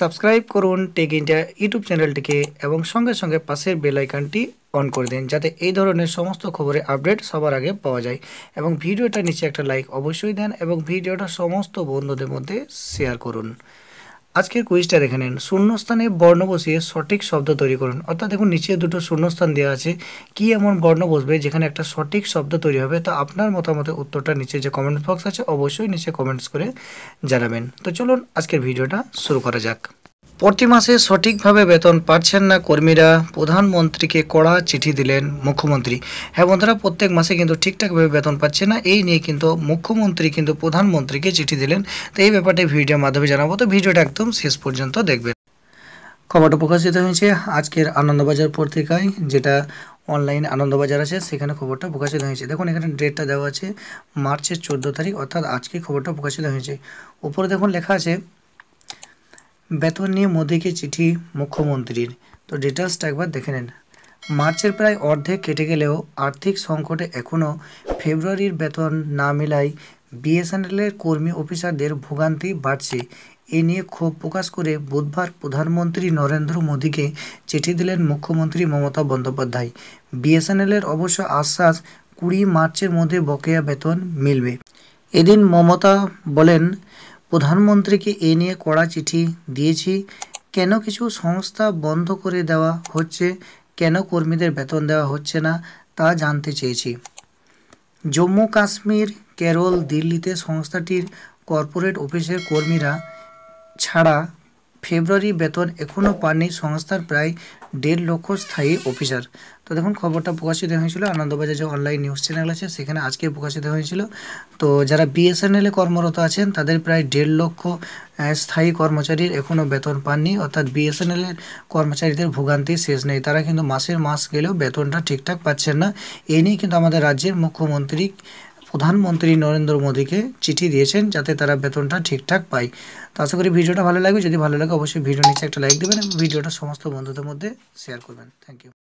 subscribe করুন take India YouTube চ্যানেলটিকে এবং সঙ্গে সঙ্গে পাশের বেল অন করে দিন যাতে এই ধরনের সমস্ত খবরের আপডেট সবার আগে পাওয়া যায় এবং ভিডিওটা নিচে একটা লাইক অবশ্যই দেন এবং ভিডিওটা সমস্ত বন্ধুদের মধ্যে শেয়ার করুন আজকের কুইজটা দেখে নিন শূন্যস্থানে বর্ণ বসিয়ে সঠিক শব্দ তৈরি করুন অর্থাৎ দেখুন নিচে দুটো শূন্যস্থান দেওয়া আছে কি এমন বর্ণ বসবে যেখানে একটা সঠিক শব্দ তৈরি হবে তা আপনার মতামতের উত্তরটা নিচে যে কমেন্ট বক্স আছে অবশ্যই নিচে কমেন্টস করে জানাবেন তো চলুন আজকের ভিডিওটা শুরু করা যাক প্রতি মাসে সঠিকভাবে বেতন পাচ্ছেন না কর্মীরা প্রধানমন্ত্রীকে কড়া চিঠি দিলেন মুখ্যমন্ত্রী হ্যাঁ বন্ধুরা প্রত্যেক মাসে কিন্তু ঠিকঠাকভাবে বেতন পাচ্ছে না এই নিয়ে কিন্তু মুখ্যমন্ত্রী কিন্তু প্রধানমন্ত্রীকে চিঠি দিলেন তো এই ব্যাপারটি ভিডিওর মাধ্যমে জানাবো তো ভিডিওটা একদম শেষ পর্যন্ত দেখবেন খবরটা প্রকাশিত হয়েছে আজকের আনন্দবাজার পত্রিকায় যেটা অনলাইন আনন্দবাজার আছে সেখানে খবরটা প্রকাশিত হয়েছে দেখুন এখানে ডেটটা দেওয়া আছে মার্চের চোদ্দো তারিখ অর্থাৎ আজকে খবরটা প্রকাশিত হয়েছে উপরে দেখুন লেখা আছে বেতন নিয়ে মোদীকে চিঠি মুখ্যমন্ত্রীর তো ডিটেলসটা একবার দেখে নেন মার্চের প্রায় অর্ধেক কেটে গেলেও আর্থিক সংকটে এখনও ফেব্রুয়ারির বেতন না মেলায় বিএসএনএলের কর্মী অফিসারদের ভোগান্তি বাড়ছে এ নিয়ে ক্ষোভ প্রকাশ করে বুধবার প্রধানমন্ত্রী নরেন্দ্র মোদীকে চিঠি দিলেন মুখ্যমন্ত্রী মমতা বন্দ্যোপাধ্যায় বিএসএনএলের অবশ্য আশ্বাস কুড়ি মার্চের মধ্যে বকেয়া বেতন মিলবে এদিন মমতা বলেন প্রধানমন্ত্রীকে এ নিয়ে কড়া চিঠি দিয়েছি কেন কিছু সংস্থা বন্ধ করে দেওয়া হচ্ছে কেন কর্মীদের বেতন দেওয়া হচ্ছে না তা জানতে চেয়েছি জম্মু কাশ্মীর কেরল দিল্লিতে সংস্থাটির কর্পোরেট অফিসের কর্মীরা ছাড়া ফেব্রুয়ারি বেতন এখনও পাননি সংস্থার প্রায় দেড় লক্ষ স্থায়ী অফিসার তো দেখুন খবরটা প্রকাশিত হয়েছিল আনন্দবাজার যে অনলাইন নিউজ চ্যানেল আছে সেখানে আজকে প্রকাশিত হয়েছিল তো যারা বিএসএনএলে কর্মরত আছেন তাদের প্রায় দেড় লক্ষ স্থায়ী কর্মচারীর এখনও বেতন পাননি অর্থাৎ বিএসএনএলের কর্মচারীদের ভোগান্তি শেষ নেই তারা কিন্তু মাসের মাস গেলেও বেতনটা ঠিকঠাক পাচ্ছেন না এই নিয়ে কিন্তু আমাদের রাজ্যের মুখ্যমন্ত্রী প্রধানমন্ত্রী নরেন্দ্র মোদীকে চিঠি দিয়েছেন যাতে তারা বেতনটা ঠিকঠাক পায় তো আশা করি ভিডিওটা ভালো লাগবে যদি ভালো লাগে অবশ্যই ভিডিও নিচে একটা লাইক দেবেন এবং ভিডিওটা সমস্ত বন্ধুদের মধ্যে শেয়ার করবেন থ্যাংক ইউ